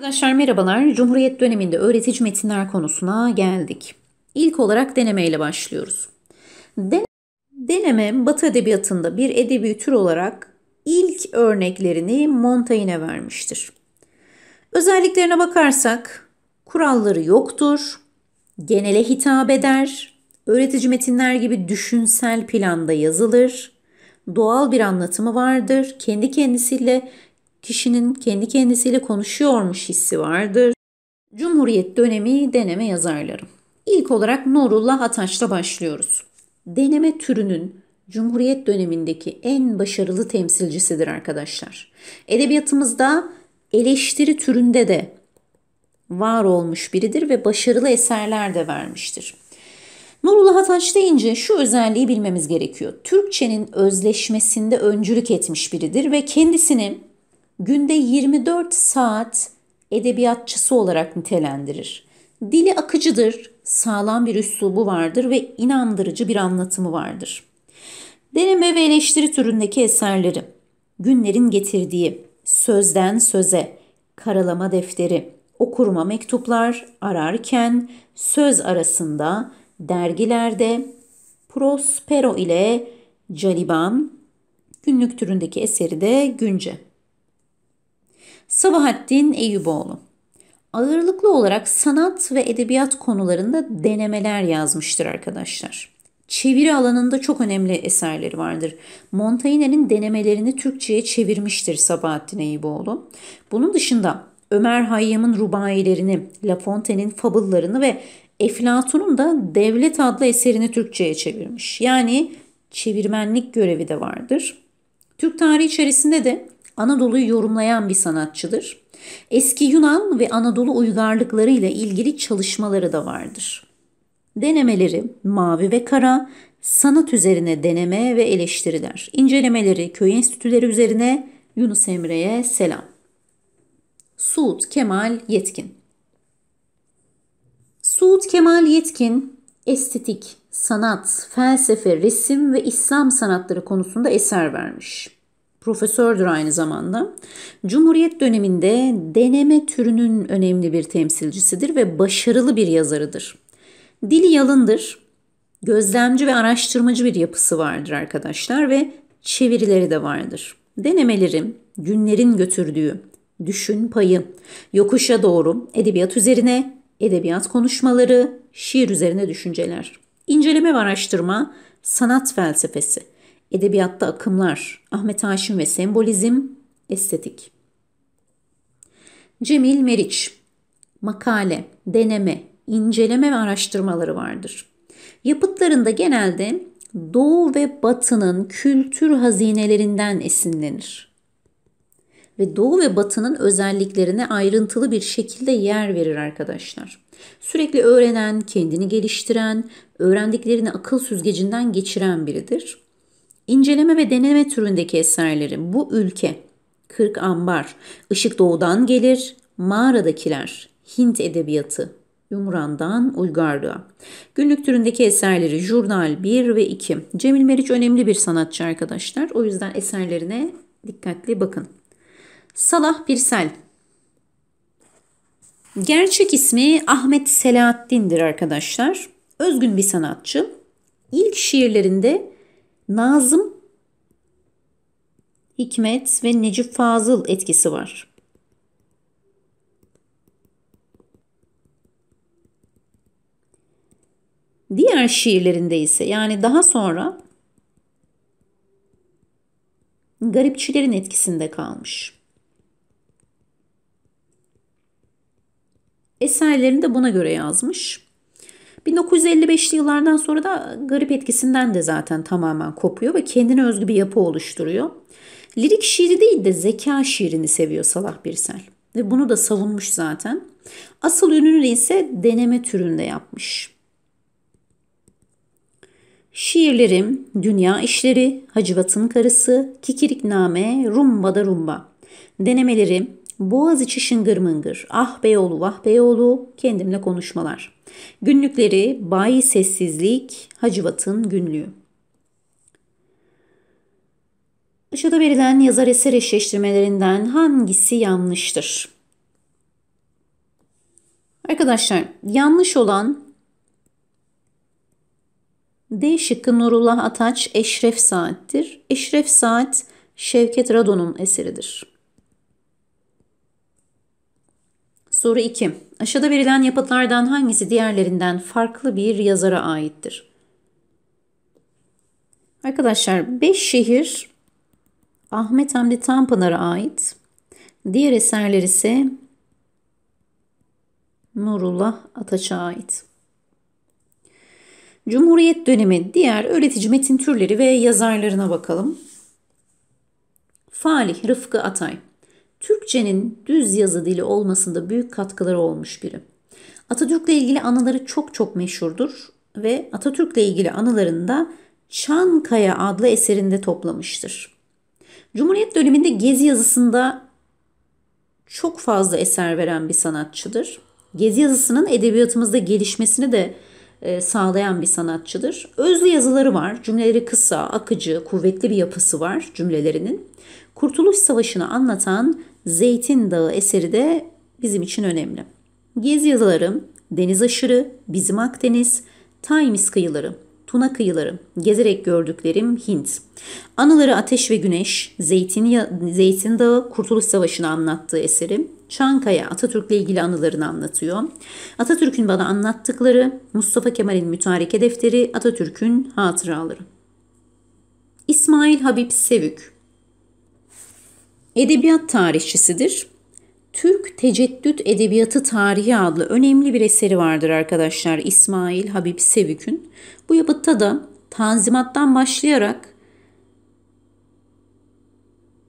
Arkadaşlar merhabalar. Cumhuriyet döneminde öğretici metinler konusuna geldik. İlk olarak denemeyle başlıyoruz. deneme Batı edebiyatında bir edebi tür olarak ilk örneklerini Montaigne vermiştir. Özelliklerine bakarsak kuralları yoktur, genele hitap eder, öğretici metinler gibi düşünsel planda yazılır, doğal bir anlatımı vardır, kendi kendisiyle kişinin kendi kendisiyle konuşuyormuş hissi vardır. Cumhuriyet dönemi deneme yazarları. İlk olarak Nurullah Ataç'la başlıyoruz. Deneme türünün Cumhuriyet dönemindeki en başarılı temsilcisidir arkadaşlar. Edebiyatımızda eleştiri türünde de var olmuş biridir ve başarılı eserler de vermiştir. Nurullah Ataç deyince şu özelliği bilmemiz gerekiyor. Türkçenin özleşmesinde öncülük etmiş biridir ve kendisini günde 24 saat edebiyatçısı olarak nitelendirir. Dili akıcıdır, sağlam bir üslubu vardır ve inandırıcı bir anlatımı vardır. Deneme ve eleştiri türündeki eserleri, günlerin getirdiği, sözden söze, karalama defteri, okuruma mektuplar ararken, söz arasında, dergilerde, Prospero ile Caliban, günlük türündeki eseri de Günce. Sabahattin Eyüboğlu Ağırlıklı olarak sanat ve edebiyat konularında denemeler yazmıştır arkadaşlar. Çeviri alanında çok önemli eserleri vardır. Montaigne'nin denemelerini Türkçe'ye çevirmiştir Sabahattin Eyüboğlu. Bunun dışında Ömer Hayyam'ın rubayilerini, La Fontaine'in fabıllarını ve Eflatun'un da Devlet adlı eserini Türkçe'ye çevirmiş. Yani çevirmenlik görevi de vardır. Türk tarihi içerisinde de Anadolu'yu yorumlayan bir sanatçıdır. Eski Yunan ve Anadolu uygarlıklarıyla ilgili çalışmaları da vardır. Denemeleri Mavi ve Kara, sanat üzerine deneme ve eleştiriler. İncelemeleri köy enstitüleri üzerine Yunus Emre'ye selam. Suud Kemal Yetkin Suud Kemal Yetkin estetik, sanat, felsefe, resim ve İslam sanatları konusunda eser vermiş profesördür aynı zamanda. Cumhuriyet döneminde deneme türünün önemli bir temsilcisidir ve başarılı bir yazarıdır. Dili yalındır, gözlemci ve araştırmacı bir yapısı vardır arkadaşlar ve çevirileri de vardır. Denemelerim günlerin götürdüğü düşün payı, yokuşa doğru edebiyat üzerine, edebiyat konuşmaları, şiir üzerine düşünceler, inceleme ve araştırma, sanat felsefesi, Edebiyatta akımlar, Ahmet Haşim ve sembolizm, estetik. Cemil Meriç, makale, deneme, inceleme ve araştırmaları vardır. Yapıtlarında genelde Doğu ve Batı'nın kültür hazinelerinden esinlenir ve Doğu ve Batı'nın özelliklerine ayrıntılı bir şekilde yer verir arkadaşlar. Sürekli öğrenen, kendini geliştiren, öğrendiklerini akıl süzgecinden geçiren biridir. İnceleme ve deneme türündeki eserlerim Bu Ülke, 40 Ambar, ışık Doğu'dan Gelir, Mağaradakiler, Hint Edebiyatı, Yumran'dan Uygarlığa. Günlük türündeki eserleri Jurnal 1 ve 2. Cemil Meriç önemli bir sanatçı arkadaşlar. O yüzden eserlerine dikkatli bakın. Salah Birsel Gerçek ismi Ahmet Selahattin'dir arkadaşlar. Özgün bir sanatçı. İlk şiirlerinde Nazım, Hikmet ve Necip Fazıl etkisi var. Diğer şiirlerinde ise yani daha sonra garipçilerin etkisinde kalmış. Eserlerini de buna göre yazmış. 1955'li yıllardan sonra da garip etkisinden de zaten tamamen kopuyor ve kendine özgü bir yapı oluşturuyor. Lirik şiiri değil de zeka şiirini seviyor Salah Birsel ve bunu da savunmuş zaten. Asıl ününü ise deneme türünde yapmış. Şiirlerim, Dünya İşleri, Hacivat'ın Karısı, Kikirikname, Rumba da Rumba. Denemelerim, Boğaz içi şıngır mıngır. Ah Beyoğlu vah Beyoğlu kendimle konuşmalar. Günlükleri Bay Sessizlik Hacivat'ın günlüğü. Aşağıda verilen yazar eser eşleştirmelerinden hangisi yanlıştır? Arkadaşlar yanlış olan D şıkkı Nurullah Ataç Eşref Saat'tir. Eşref Saat Şevket Radon'un eseridir. Soru 2. Aşağıda verilen yapıtlardan hangisi diğerlerinden farklı bir yazara aittir? Arkadaşlar 5 şehir Ahmet Hamdi Tanpınar'a ait. Diğer eserler ise Nurullah Ataç'a ait. Cumhuriyet dönemi diğer öğretici metin türleri ve yazarlarına bakalım. Falih Rıfkı Atay Türkçenin düz yazı dili olmasında büyük katkıları olmuş biri. Atatürk'le ilgili anıları çok çok meşhurdur ve Atatürk'le ilgili anılarını anılarında Çankaya adlı eserinde toplamıştır. Cumhuriyet döneminde Gezi yazısında çok fazla eser veren bir sanatçıdır. Gezi yazısının edebiyatımızda gelişmesini de e, sağlayan bir sanatçıdır. Özlü yazıları var. Cümleleri kısa, akıcı, kuvvetli bir yapısı var cümlelerinin. Kurtuluş Savaşı'nı anlatan Zeytin Dağı eseri de bizim için önemli. Gezi yazılarım, deniz aşırı, bizim Akdeniz, Times kıyıları, Tuna kıyıları, gezerek gördüklerim Hint. Anıları Ateş ve Güneş, Zeytin, Zeytin Dağı Kurtuluş Savaşı'nı anlattığı eserim. Çankaya Atatürk'le ilgili anılarını anlatıyor. Atatürk'ün bana anlattıkları, Mustafa Kemal'in mütareke defteri, Atatürk'ün hatıraları. İsmail Habib Sevük, Edebiyat tarihçisidir. Türk Teceddüt Edebiyatı Tarihi adlı önemli bir eseri vardır arkadaşlar İsmail Habib Sevükün Bu yapıtta da Tanzimat'tan başlayarak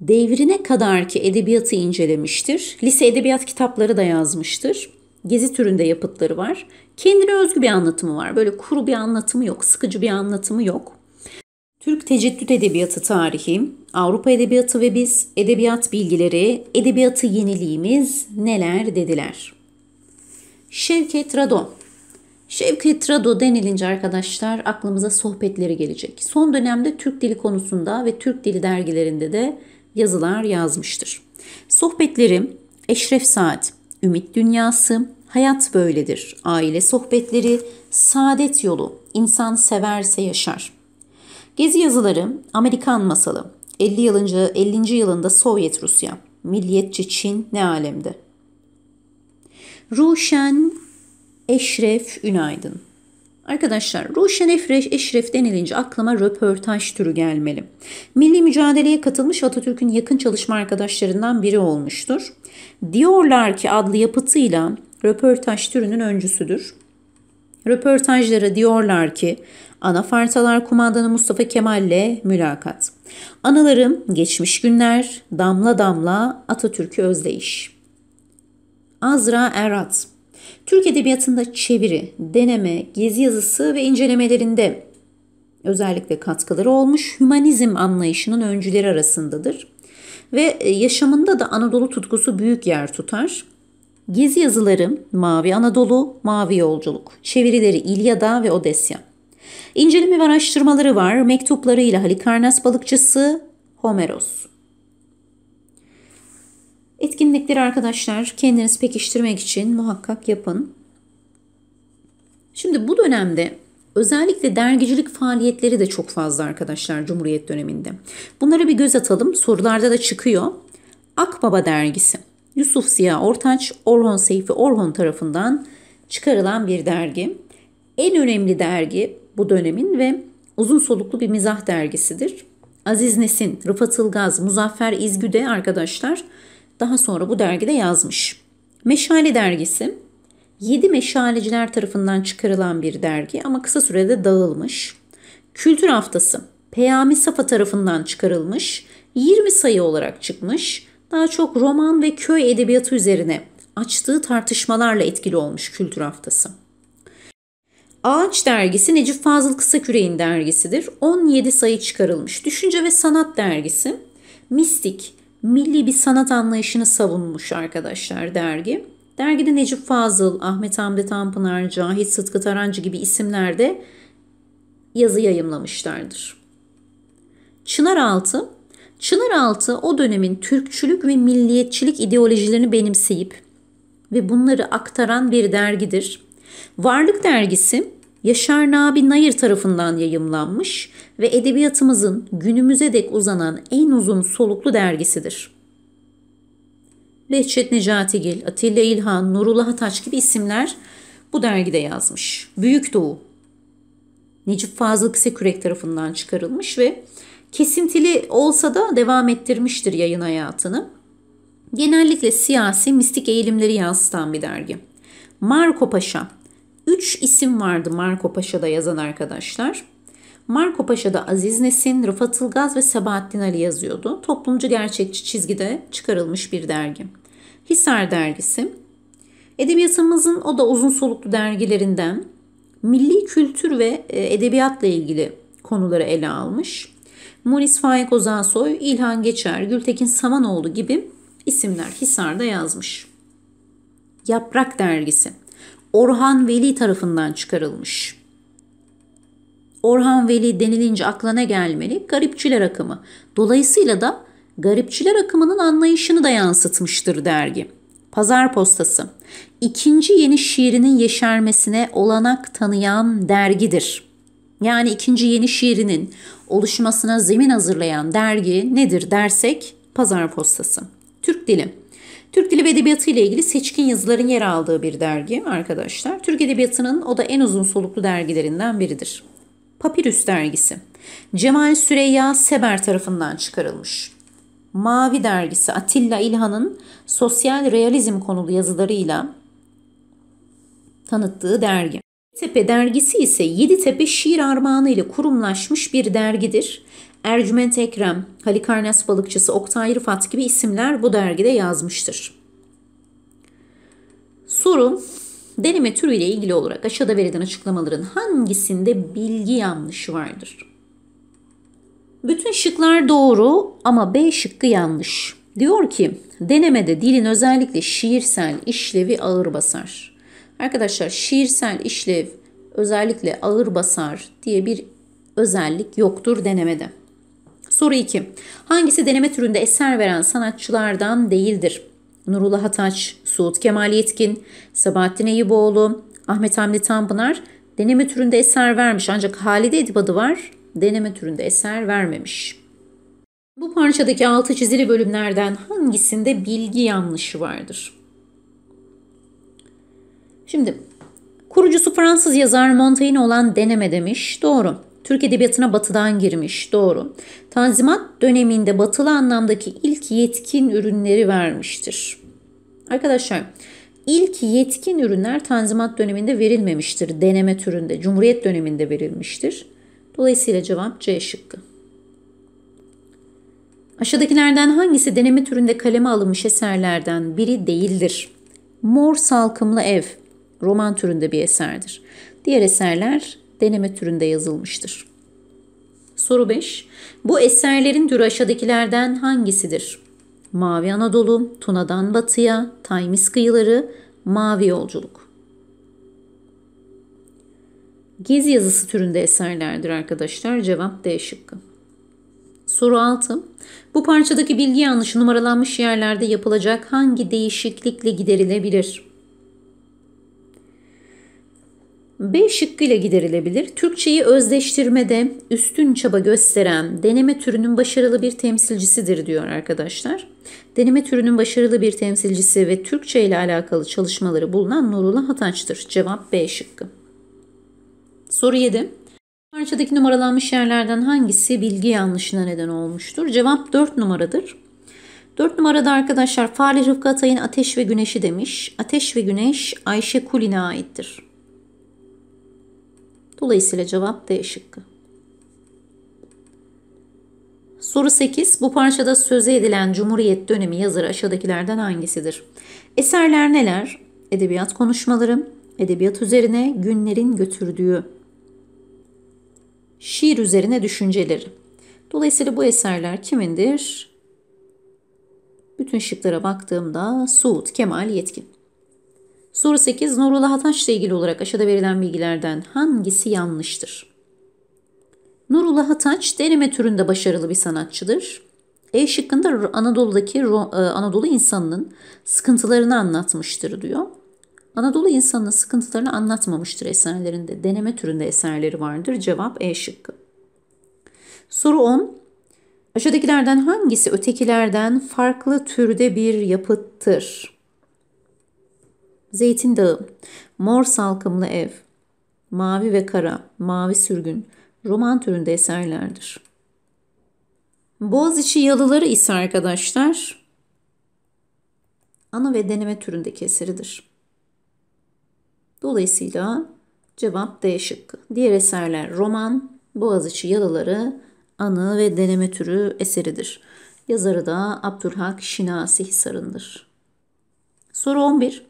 devrine kadarki edebiyatı incelemiştir. Lise edebiyat kitapları da yazmıştır. Gezi türünde yapıtları var. Kendine özgü bir anlatımı var. Böyle kuru bir anlatımı yok, sıkıcı bir anlatımı yok. Türk Teceddüt Edebiyatı Tarihi, Avrupa Edebiyatı ve Biz, Edebiyat Bilgileri, Edebiyatı Yeniliğimiz neler dediler? Şevket Rado Şevket Rado denilince arkadaşlar aklımıza sohbetleri gelecek. Son dönemde Türk dili konusunda ve Türk dili dergilerinde de yazılar yazmıştır. Sohbetlerim Eşref Saat, Ümit Dünyası, Hayat Böyledir, Aile Sohbetleri, Saadet Yolu, İnsan Severse Yaşar, Gezi yazıları, Amerikan masalı, 50. Yılınca, 50. yılında Sovyet Rusya, milliyetçi Çin ne alemde. Ruşen Eşref Ünaydın Arkadaşlar Ruşen Efreş, Eşref denilince aklıma röportaj türü gelmeli. Milli mücadeleye katılmış Atatürk'ün yakın çalışma arkadaşlarından biri olmuştur. Diyorlar ki adlı yapıtıyla röportaj türünün öncüsüdür. Röportajlara diyorlar ki Anafartalar kumandanı Mustafa Kemal ile mülakat. Anılarım, geçmiş günler damla damla Atatürk'ü özdeyiş. Azra Erat Türk Edebiyatı'nda çeviri, deneme, gezi yazısı ve incelemelerinde özellikle katkıları olmuş hümanizm anlayışının öncüleri arasındadır. Ve e, yaşamında da Anadolu tutkusu büyük yer tutar. Gezi yazılarım Mavi Anadolu, Mavi Yolculuk. Çevirileri İlyada ve Odesya. İnceleme ve araştırmaları var. Mektuplarıyla Halikarnas balıkçısı Homeros. Etkinlikleri arkadaşlar kendiniz pekiştirmek için muhakkak yapın. Şimdi bu dönemde özellikle dergicilik faaliyetleri de çok fazla arkadaşlar Cumhuriyet döneminde. Bunlara bir göz atalım. Sorularda da çıkıyor. Akbaba dergisi. Yusuf Ziya Ortaç, Orhon Seyfi Orhon tarafından çıkarılan bir dergi. En önemli dergi bu dönemin ve uzun soluklu bir mizah dergisidir. Aziz Nesin, Rıfat Ilgaz, Muzaffer İzgüde arkadaşlar daha sonra bu dergide yazmış. Meşale dergisi 7 meşaleciler tarafından çıkarılan bir dergi ama kısa sürede dağılmış. Kültür Haftası Peyami Safa tarafından çıkarılmış, 20 sayı olarak çıkmış daha çok roman ve köy edebiyatı üzerine açtığı tartışmalarla etkili olmuş kültür haftası. Ağaç dergisi Necip Fazıl Kısaküre'nin dergisidir. 17 sayı çıkarılmış. Düşünce ve Sanat dergisi mistik, milli bir sanat anlayışını savunmuş arkadaşlar dergi. Dergide Necip Fazıl, Ahmet Hamdi Tanpınar, Cahit Sıtkı Tarancı gibi isimlerde yazı yayımlamışlardır. Çınaraltı Çınaraltı o dönemin Türkçülük ve milliyetçilik ideolojilerini benimseyip ve bunları aktaran bir dergidir. Varlık dergisi Yaşar Nabi Nayır tarafından yayımlanmış ve edebiyatımızın günümüze dek uzanan en uzun soluklu dergisidir. Behçet Necatigil, Atilla İlhan, Nurullah Ataç gibi isimler bu dergide yazmış. Büyük Doğu, Necip Fazıl Kısakürek tarafından çıkarılmış ve Kesintili olsa da devam ettirmiştir yayın hayatını. Genellikle siyasi mistik eğilimleri yansıtan bir dergi. Marco Paşa. Üç isim vardı Marco Paşa'da yazan arkadaşlar. Marco Paşa'da Aziz Nesin, Rıfat Ilgaz ve Sabahattin Ali yazıyordu. Toplumcu gerçekçi çizgide çıkarılmış bir dergi. Hisar dergisi. Edebiyatımızın o da uzun soluklu dergilerinden milli kültür ve e, edebiyatla ilgili konuları ele almış. Munis Faik Ozansoy, İlhan Geçer, Gültekin Samanoğlu gibi isimler Hisar'da yazmış. Yaprak Dergisi Orhan Veli tarafından çıkarılmış. Orhan Veli denilince aklına gelmeli garipçiler akımı. Dolayısıyla da garipçiler akımının anlayışını da yansıtmıştır dergi. Pazar postası. İkinci yeni şiirinin yeşermesine olanak tanıyan dergidir yani ikinci yeni şiirinin oluşmasına zemin hazırlayan dergi nedir dersek Pazar Postası. Türk Dili. Türk Dili ve Edebiyatı ile ilgili seçkin yazıların yer aldığı bir dergi arkadaşlar. Türk Edebiyatı'nın o da en uzun soluklu dergilerinden biridir. Papirüs dergisi. Cemal Süreyya Seber tarafından çıkarılmış. Mavi dergisi Atilla İlhan'ın sosyal realizm konulu yazılarıyla tanıttığı dergi. Tepe dergisi ise Yeditepe şiir armağanı ile kurumlaşmış bir dergidir. Ercüment Ekrem, Halikarnas balıkçısı Oktay Rıfat gibi isimler bu dergide yazmıştır. Soru, deneme türü ile ilgili olarak aşağıda verilen açıklamaların hangisinde bilgi yanlışı vardır? Bütün şıklar doğru ama B şıkkı yanlış. Diyor ki, denemede dilin özellikle şiirsel işlevi ağır basar. Arkadaşlar şiirsel işlev özellikle ağır basar diye bir özellik yoktur denemede. Soru 2. Hangisi deneme türünde eser veren sanatçılardan değildir? Nurullah Hataç, Suud Kemal Yetkin, Sabahattin Eyüboğlu, Ahmet Hamdi Tanpınar deneme türünde eser vermiş ancak Halide Edip var deneme türünde eser vermemiş. Bu parçadaki altı çizili bölümlerden hangisinde bilgi yanlışı vardır? Şimdi kurucusu Fransız yazar Montaigne olan deneme demiş. Doğru. Türk Edebiyatı'na batıdan girmiş. Doğru. Tanzimat döneminde batılı anlamdaki ilk yetkin ürünleri vermiştir. Arkadaşlar ilk yetkin ürünler Tanzimat döneminde verilmemiştir. Deneme türünde. Cumhuriyet döneminde verilmiştir. Dolayısıyla cevap C şıkkı. Aşağıdakilerden hangisi deneme türünde kaleme alınmış eserlerden biri değildir? Mor Salkımlı Ev roman türünde bir eserdir. Diğer eserler deneme türünde yazılmıştır. Soru 5. Bu eserlerin dürü aşağıdakilerden hangisidir? Mavi Anadolu, Tuna'dan Batı'ya, Taymis kıyıları, Mavi Yolculuk. Gezi yazısı türünde eserlerdir arkadaşlar. Cevap D şıkkı. Soru 6. Bu parçadaki bilgi yanlışı numaralanmış yerlerde yapılacak hangi değişiklikle giderilebilir? B şıkkıyla giderilebilir. Türkçeyi özdeştirmede üstün çaba gösteren deneme türünün başarılı bir temsilcisidir diyor arkadaşlar. Deneme türünün başarılı bir temsilcisi ve Türkçe ile alakalı çalışmaları bulunan Nurullah Hataç'tır. Cevap B şıkkı. Soru 7. Parçadaki numaralanmış yerlerden hangisi bilgi yanlışına neden olmuştur? Cevap 4 numaradır. 4 numarada arkadaşlar Fahri Rıfkı Atay'ın Ateş ve Güneş'i demiş. Ateş ve Güneş Ayşe Kulin'e aittir. Dolayısıyla cevap D şıkkı. Soru 8. Bu parçada söze edilen Cumhuriyet dönemi yazarı aşağıdakilerden hangisidir? Eserler neler? Edebiyat konuşmalarım, edebiyat üzerine günlerin götürdüğü, şiir üzerine düşünceleri. Dolayısıyla bu eserler kimindir? Bütün şıklara baktığımda Suud Kemal Yetkin. Soru 8. Nurullah Ataş ile ilgili olarak aşağıda verilen bilgilerden hangisi yanlıştır? Nurullah Ataç deneme türünde başarılı bir sanatçıdır. E şıkkında Anadolu'daki e, Anadolu insanının sıkıntılarını anlatmıştır diyor. Anadolu insanının sıkıntılarını anlatmamıştır eserlerinde. Deneme türünde eserleri vardır. Cevap E şıkkı. Soru 10. Aşağıdakilerden hangisi ötekilerden farklı türde bir yapıttır? Zeytin Dağı, Mor Salkımlı Ev, Mavi ve Kara, Mavi Sürgün, roman türünde eserlerdir. Boğaziçi Yalıları ise arkadaşlar, ana ve deneme türündeki eseridir. Dolayısıyla cevap D şıkkı. Diğer eserler roman, Boğaziçi Yalıları, anı ve deneme türü eseridir. Yazarı da Abdülhak Şinasi Hisar'ındır. Soru 11.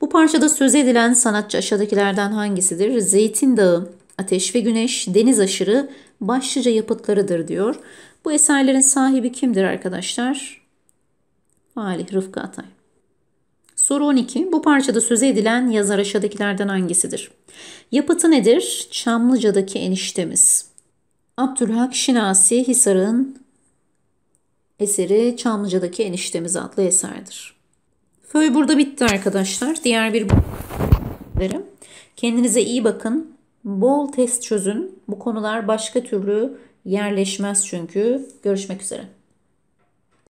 Bu parçada söz edilen sanatçı aşağıdakilerden hangisidir? Zeytin Dağı, Ateş ve Güneş, Deniz Aşırı başlıca yapıtlarıdır diyor. Bu eserlerin sahibi kimdir arkadaşlar? Ali Rıfkı Atay. Soru 12. Bu parçada söz edilen yazar aşağıdakilerden hangisidir? Yapıtı nedir? Çamlıca'daki eniştemiz. Abdülhak Şinasi Hisar'ın eseri Çamlıca'daki eniştemiz adlı eserdir. Köy burada bitti arkadaşlar. Diğer bir derim. Kendinize iyi bakın. Bol test çözün. Bu konular başka türlü yerleşmez çünkü. Görüşmek üzere.